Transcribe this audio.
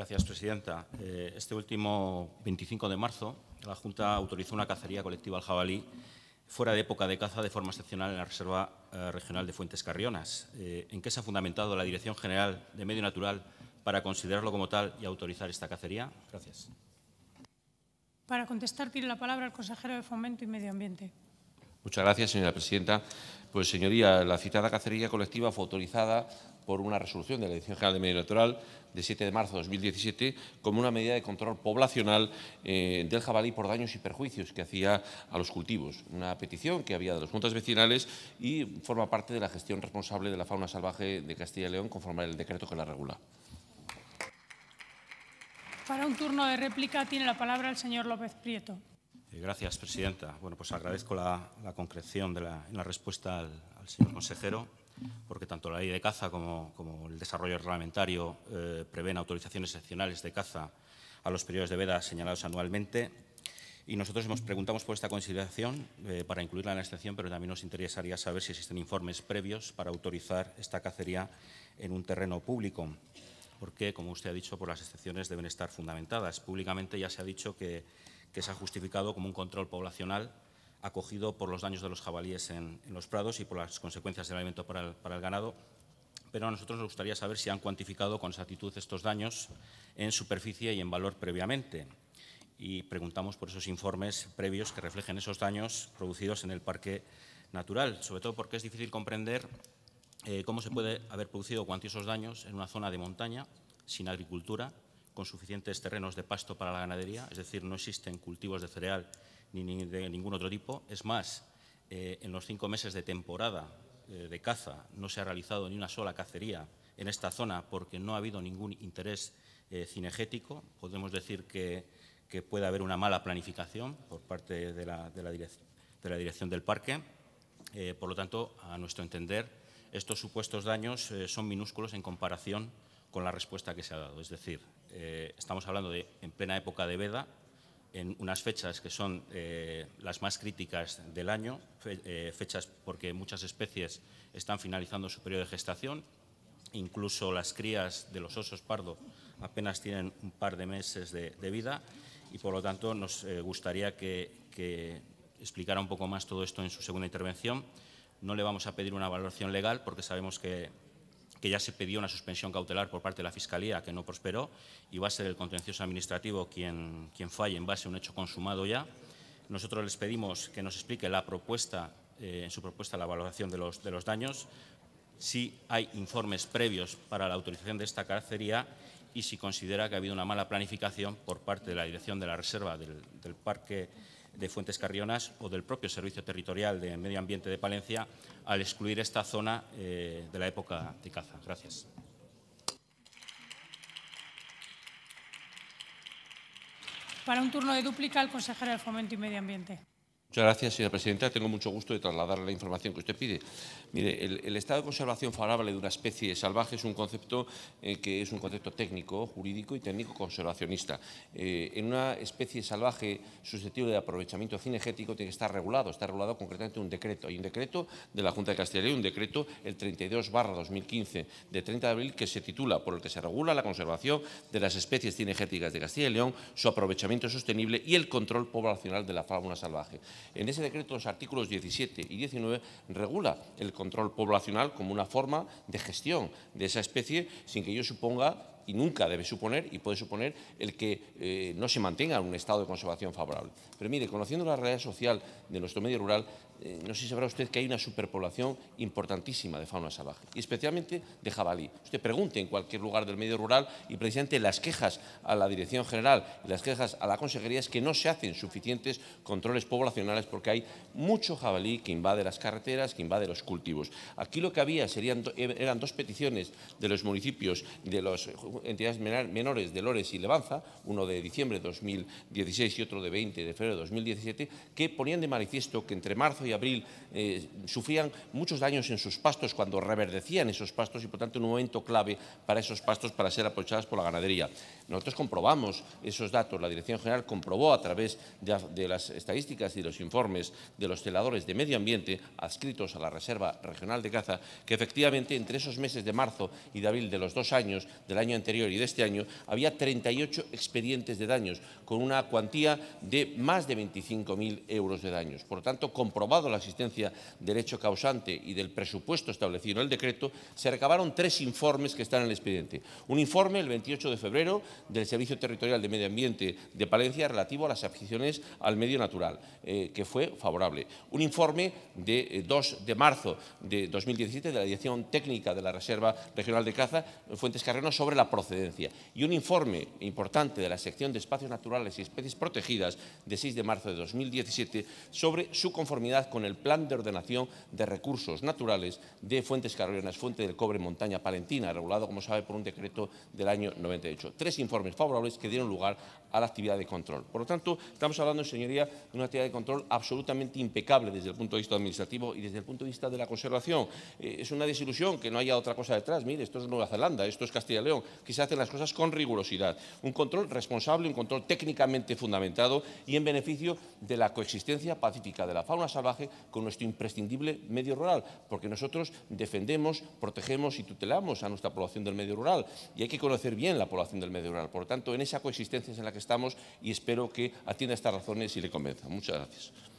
Gracias, presidenta. Eh, este último 25 de marzo, la Junta autorizó una cacería colectiva al jabalí fuera de época de caza de forma excepcional en la Reserva eh, Regional de Fuentes Carrionas. Eh, ¿En qué se ha fundamentado la Dirección General de Medio Natural para considerarlo como tal y autorizar esta cacería? Gracias. Para contestar, tiene la palabra el consejero de Fomento y Medio Ambiente. Muchas gracias, señora presidenta. Pues, señoría, la citada cacería colectiva fue autorizada por una resolución de la Dirección General de Medio Electoral de 7 de marzo de 2017 como una medida de control poblacional eh, del jabalí por daños y perjuicios que hacía a los cultivos. Una petición que había de los juntas vecinales y forma parte de la gestión responsable de la fauna salvaje de Castilla y León conforme al decreto que la regula. Para un turno de réplica tiene la palabra el señor López Prieto. Eh, gracias, presidenta. Bueno, pues agradezco la, concreción de la, en la respuesta al señor consejero porque tanto la ley de caza como, el desarrollo reglamentario eh, prevén autorizaciones excepcionales de caza a los periodos de veda señalados anualmente. Y nosotros nos preguntamos por esta consideración eh, para incluirla en la excepción, pero también nos interesaría saber si existen informes previos para autorizar esta cacería en un terreno público, porque, como usted ha dicho, por las excepciones deben estar fundamentadas. Públicamente ya se ha dicho que se ha justificado como un control poblacional acogido por los daños de los jabalíes en, los prados y por las consecuencias del alimento para el, ganado, pero a nosotros nos gustaría saber si han cuantificado con exactitud estos daños en superficie y en valor previamente. Y preguntamos por esos informes previos que reflejen esos daños producidos en el parque natural, sobre todo porque es difícil comprender eh, cómo se puede haber producido cuantiosos daños en una zona de montaña, sin agricultura, con suficientes terrenos de pasto para la ganadería, es decir, no existen cultivos de cereal ni de ningún otro tipo. Es más, eh, en los cinco meses de temporada eh, de caza no se ha realizado ni una sola cacería en esta zona porque no ha habido ningún interés eh, cinegético. Podemos decir que, puede haber una mala planificación por parte de la, dirección del parque. por lo tanto, a nuestro entender, estos supuestos daños son minúsculos en comparación con la respuesta que se ha dado. Es decir, estamos hablando de en plena época de veda, en unas fechas que son eh, las más críticas del año, eh, fechas porque muchas especies están finalizando su periodo de gestación, incluso las crías de los osos pardo apenas tienen un par de meses de, vida y por lo tanto nos eh, gustaría que, que explicara un poco más todo esto en su segunda intervención. No le vamos a pedir una valoración legal porque sabemos que que ya se pidió una suspensión cautelar por parte de la Fiscalía, que no prosperó, y va a ser el contencioso administrativo quien, quien falle en base a un hecho consumado ya. Nosotros les pedimos que nos explique la propuesta, eh, en su propuesta la valoración de los, de los daños, si hay informes previos para la autorización de esta carcería y si considera que ha habido una mala planificación por parte de la dirección de la reserva del, del parque de Fuentes Carrionas o del propio Servicio Territorial de Medio Ambiente de Palencia al excluir esta zona eh, de la época de caza. Gracias. Para un turno de dúplica, el consejero de Fomento y Medio Ambiente. Muchas gracias, señora presidenta. Tengo mucho gusto de trasladarle la información que usted pide. Mire, el, estado de conservación favorable de una especie salvaje es un concepto eh, que es un concepto técnico, jurídico y técnico conservacionista. Eh, en una especie salvaje susceptible de aprovechamiento cinegético tiene que estar regulado. Está regulado concretamente un decreto. Hay un decreto de la Junta de Castilla y León, un decreto el 32 2015 de 30 de abril que se titula por el que se regula la conservación de las especies cinegéticas de Castilla y León, su aprovechamiento sostenible y el control poblacional de la fauna salvaje. En ese decreto, los artículos 17 y 19 regula el control poblacional como una forma de gestión de esa especie sin que ello suponga y nunca debe suponer y puede suponer el que eh, no se mantenga en un estado de conservación favorable. Pero mire, conociendo la realidad social de nuestro medio rural, eh, no sé si sabrá usted que hay una superpoblación importantísima de fauna salvaje, y especialmente de jabalí. Usted pregunte en cualquier lugar del medio rural y precisamente las quejas a la Dirección General y las quejas a la Consejería es que no se hacen suficientes controles poblacionales porque hay mucho jabalí que invade las carreteras, que invade los cultivos. Aquí lo que había serían, eh, eran dos peticiones de los municipios, de los entidades menores de Lores y Levanza, uno de diciembre de 2016 y otro de 20 de febrero de 2017, que ponían de manifiesto que entre marzo y abril eh, sufrían muchos daños en sus pastos cuando reverdecían esos pastos y, por tanto, un momento clave para esos pastos para ser aprovechados por la ganadería. Nosotros comprobamos esos datos, la Dirección General comprobó a través de, las estadísticas y los informes de los celadores de medio ambiente adscritos a la Reserva Regional de Caza que efectivamente entre esos meses de marzo y de abril de los dos años del año anterior y de este año, había 38 expedientes de daños, con una cuantía de más de 25.000 euros de daños. Por lo tanto, comprobado la existencia del hecho causante y del presupuesto establecido en el decreto, se recabaron tres informes que están en el expediente. Un informe, el 28 de febrero, del Servicio Territorial de Medio Ambiente de Palencia, relativo a las afecciones al medio natural, eh, que fue favorable. Un informe de 2 eh, de marzo de 2017 de la Dirección Técnica de la Reserva Regional de Caza, Fuentes Carrero, sobre la procedencia y un informe importante de la sección de espacios naturales y especies protegidas de 6 de marzo de 2017 sobre su conformidad con el Plan de Ordenación de Recursos Naturales de Fuentes Carolinas, Fuente del Cobre, Montaña Palentina, regulado, como sabe, por un decreto del año 98. Tres informes favorables que dieron lugar a la actividad de control. Por lo tanto, estamos hablando, señoría, de una actividad de control absolutamente impecable desde el punto de vista administrativo y desde el punto de vista de la conservación. Eh, es una desilusión que no haya otra cosa detrás. Mire, esto es Nueva Zelanda, esto es Castilla y León que se hacen las cosas con rigurosidad. Un control responsable, un control técnicamente fundamentado y en beneficio de la coexistencia pacífica de la fauna salvaje con nuestro imprescindible medio rural, porque nosotros defendemos, protegemos y tutelamos a nuestra población del medio rural y hay que conocer bien la población del medio rural. Por lo tanto, en esa coexistencia es en la que estamos y espero que atienda estas razones y le convenza. Muchas gracias.